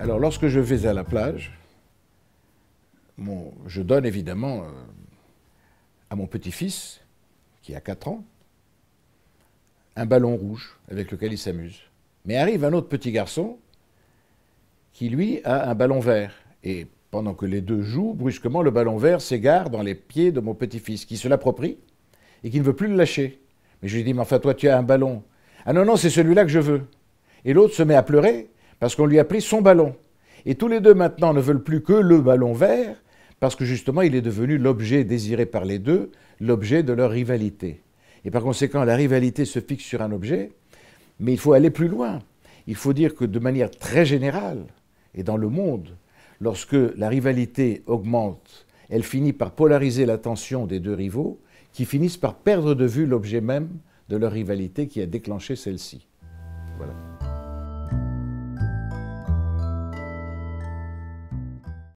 Alors lorsque je vais à la plage, je donne évidemment euh, à mon petit-fils, qui a 4 ans, un ballon rouge avec lequel il s'amuse. Mais arrive un autre petit garçon qui, lui, a un ballon vert. Et pendant que les deux jouent, brusquement, le ballon vert s'égare dans les pieds de mon petit-fils, qui se l'approprie et qui ne veut plus le lâcher. Mais je lui dis, mais enfin, toi, tu as un ballon. Ah non, non, c'est celui-là que je veux. Et l'autre se met à pleurer parce qu'on lui a pris son ballon. Et tous les deux maintenant ne veulent plus que le ballon vert, parce que justement il est devenu l'objet désiré par les deux, l'objet de leur rivalité. Et par conséquent, la rivalité se fixe sur un objet, mais il faut aller plus loin. Il faut dire que de manière très générale, et dans le monde, lorsque la rivalité augmente, elle finit par polariser l'attention des deux rivaux, qui finissent par perdre de vue l'objet même de leur rivalité qui a déclenché celle-ci. Voilà.